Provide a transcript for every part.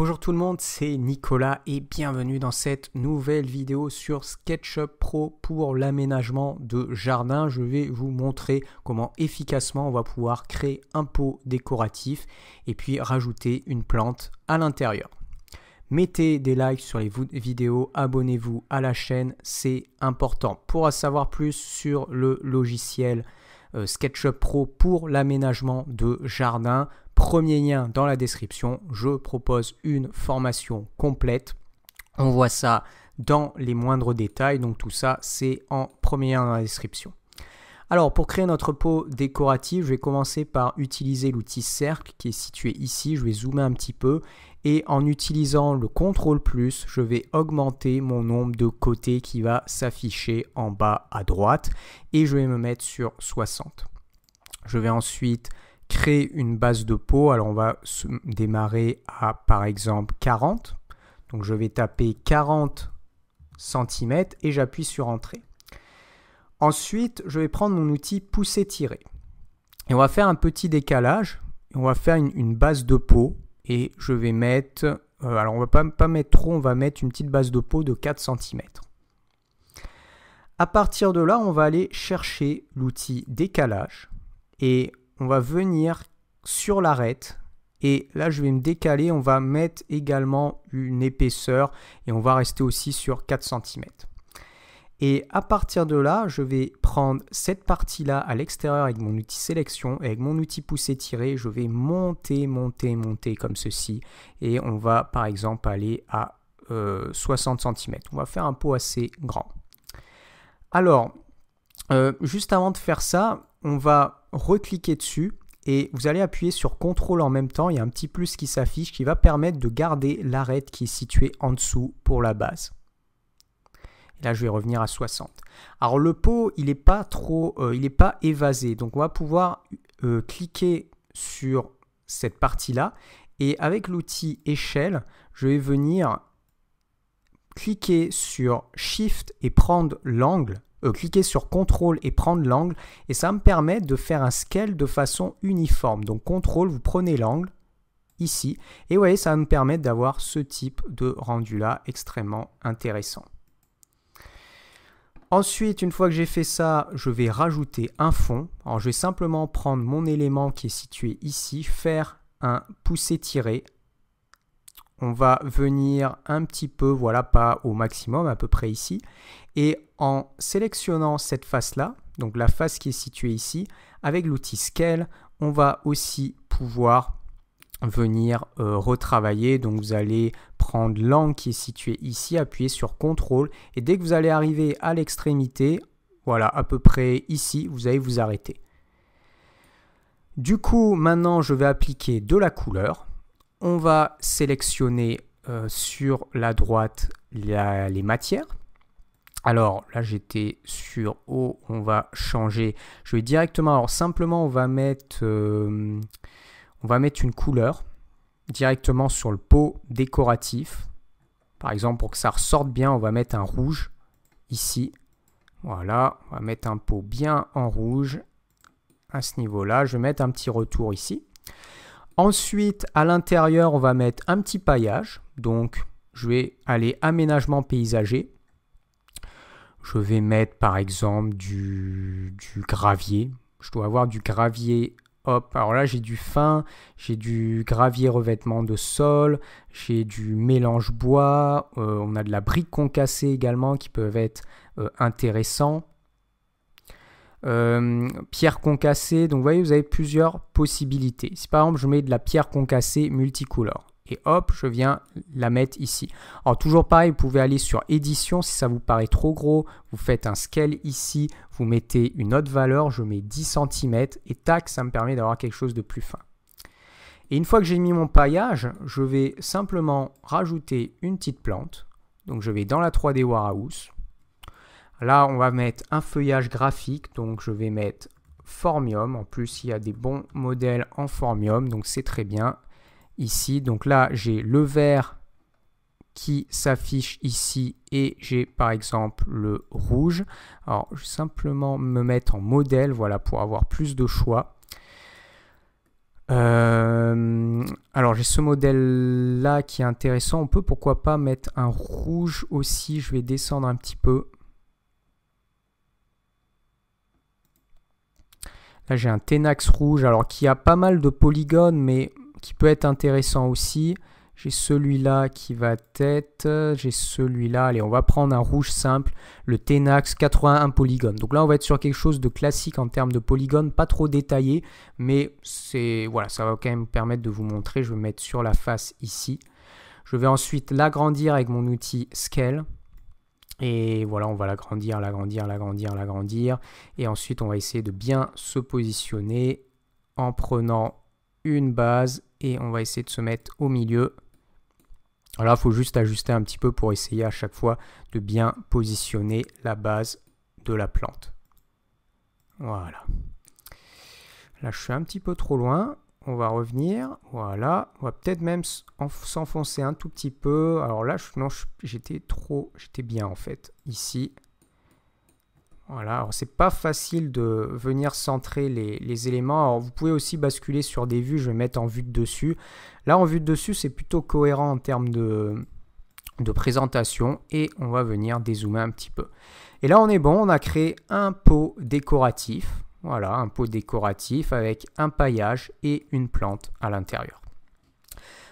Bonjour tout le monde, c'est Nicolas et bienvenue dans cette nouvelle vidéo sur SketchUp Pro pour l'aménagement de jardin. Je vais vous montrer comment efficacement on va pouvoir créer un pot décoratif et puis rajouter une plante à l'intérieur. Mettez des likes sur les vidéos, abonnez-vous à la chaîne, c'est important. Pour en savoir plus sur le logiciel euh, SketchUp Pro pour l'aménagement de jardin. Premier lien dans la description, je propose une formation complète. On voit ça dans les moindres détails, donc tout ça c'est en premier lien dans la description. Alors pour créer notre pot décoratif, je vais commencer par utiliser l'outil cercle qui est situé ici. Je vais zoomer un petit peu et en utilisant le contrôle plus, je vais augmenter mon nombre de côtés qui va s'afficher en bas à droite et je vais me mettre sur 60. Je vais ensuite créer une base de peau. Alors on va se démarrer à par exemple 40. Donc je vais taper 40 cm et j'appuie sur entrée. Ensuite, je vais prendre mon outil pousser-tirer. Et on va faire un petit décalage. on va faire une base de peau et je vais mettre, euh, alors on va pas, mettre trop, on va mettre une petite base de peau de 4 cm. À partir de là, on va aller chercher l'outil décalage et on va venir sur l'arête et là je vais me décaler, on va mettre également une épaisseur et on va rester aussi sur 4 cm. Et à partir de là, je vais prendre cette partie-là à l'extérieur avec mon outil sélection, et avec mon outil poussé-tiré, je vais monter, monter, monter comme ceci. Et on va par exemple aller à 60 euh, cm. On va faire un pot assez grand. Alors, euh, juste avant de faire ça, on va recliquer dessus et vous allez appuyer sur CTRL en même temps. Il y a un petit plus qui s'affiche qui va permettre de garder l'arête qui est située en dessous pour la base là, je vais revenir à 60. Alors le pot, il n'est pas trop, euh, il n'est pas évasé. Donc on va pouvoir euh, cliquer sur cette partie-là. Et avec l'outil échelle, je vais venir cliquer sur Shift et prendre l'angle. Euh, cliquer sur CTRL et prendre l'angle. Et ça me permet de faire un scale de façon uniforme. Donc CTRL, vous prenez l'angle ici. Et vous voyez, ça va me permettre d'avoir ce type de rendu-là extrêmement intéressant. Ensuite, une fois que j'ai fait ça, je vais rajouter un fond. Alors, je vais simplement prendre mon élément qui est situé ici, faire un pousser tiré. On va venir un petit peu, voilà, pas au maximum, à peu près ici. Et en sélectionnant cette face-là, donc la face qui est située ici, avec l'outil Scale, on va aussi pouvoir venir euh, retravailler. Donc vous allez prendre l'angle qui est situé ici, appuyer sur CTRL et dès que vous allez arriver à l'extrémité, voilà à peu près ici, vous allez vous arrêter. Du coup, maintenant je vais appliquer de la couleur. On va sélectionner euh, sur la droite les matières. Alors là j'étais sur Haut », on va changer. Je vais directement, alors simplement on va mettre... Euh, on va mettre une couleur directement sur le pot décoratif. Par exemple, pour que ça ressorte bien, on va mettre un rouge ici. Voilà, on va mettre un pot bien en rouge à ce niveau-là. Je vais mettre un petit retour ici. Ensuite, à l'intérieur, on va mettre un petit paillage. Donc, je vais aller aménagement paysager. Je vais mettre par exemple du, du gravier. Je dois avoir du gravier Hop, alors là j'ai du fin, j'ai du gravier revêtement de sol, j'ai du mélange bois, euh, on a de la brique concassée également qui peuvent être euh, intéressants. Euh, pierre concassée, donc vous voyez vous avez plusieurs possibilités. par exemple je mets de la pierre concassée multicolore, et hop, je viens la mettre ici. Alors toujours pareil, vous pouvez aller sur édition si ça vous paraît trop gros, vous faites un scale ici, vous mettez une autre valeur, je mets 10 cm et tac, ça me permet d'avoir quelque chose de plus fin. Et une fois que j'ai mis mon paillage, je vais simplement rajouter une petite plante. Donc je vais dans la 3D Warehouse. Là, on va mettre un feuillage graphique, donc je vais mettre Formium. En plus, il y a des bons modèles en Formium, donc c'est très bien ici. Donc là, j'ai le vert qui s'affiche ici et j'ai par exemple le rouge. Alors, je vais simplement me mettre en modèle, voilà, pour avoir plus de choix. Euh, alors j'ai ce modèle là qui est intéressant. On peut pourquoi pas mettre un rouge aussi. Je vais descendre un petit peu. Là j'ai un Tenax rouge alors qui a pas mal de polygones mais qui peut être intéressant aussi. J'ai celui-là qui va tête. J'ai celui-là. Allez, on va prendre un rouge simple, le Tenax 81 polygone. Donc là, on va être sur quelque chose de classique en termes de polygone, pas trop détaillé, mais c'est voilà, ça va quand même permettre de vous montrer. Je vais mettre sur la face ici. Je vais ensuite l'agrandir avec mon outil Scale. Et voilà, on va l'agrandir, l'agrandir, l'agrandir, l'agrandir. Et ensuite, on va essayer de bien se positionner en prenant une base et on va essayer de se mettre au milieu. Alors il faut juste ajuster un petit peu pour essayer à chaque fois de bien positionner la base de la plante. Voilà. Là, je suis un petit peu trop loin. On va revenir. Voilà. On va peut-être même s'enfoncer un tout petit peu. Alors là, non, j'étais trop... J'étais bien en fait. Ici. Voilà, c'est pas facile de venir centrer les, éléments. vous pouvez aussi basculer sur des vues, je vais mettre en vue de dessus. Là, en vue de dessus, c'est plutôt cohérent en termes de, de présentation et on va venir dézoomer un petit peu. Et là, on est bon, on a créé un pot décoratif. Voilà, un pot décoratif avec un paillage et une plante à l'intérieur.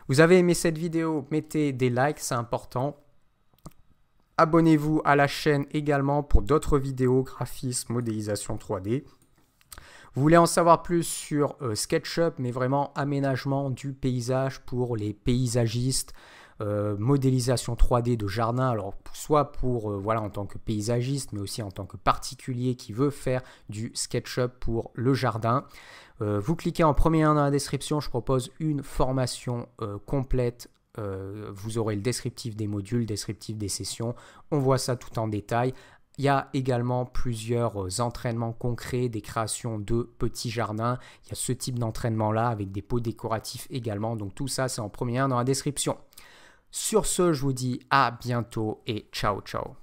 Vous avez aimé cette vidéo, mettez des likes, c'est important. Abonnez-vous à la chaîne également pour d'autres vidéos, graphisme, modélisation 3D. Vous voulez en savoir plus sur euh, SketchUp, mais vraiment aménagement du paysage pour les paysagistes, euh, modélisation 3D de jardin, alors soit pour euh, voilà en tant que paysagiste, mais aussi en tant que particulier qui veut faire du SketchUp pour le jardin. vous cliquez en premier lien dans la description, je propose une formation complète euh, vous aurez le descriptif des modules, descriptif des sessions. On voit ça tout en détail. Il y a également plusieurs euh, entraînements concrets, des créations de petits jardins. Il y a ce type d'entraînement-là avec des pots décoratifs également. Donc tout ça, c'est en premier lien dans la description. Sur ce, je vous dis à bientôt et ciao ciao.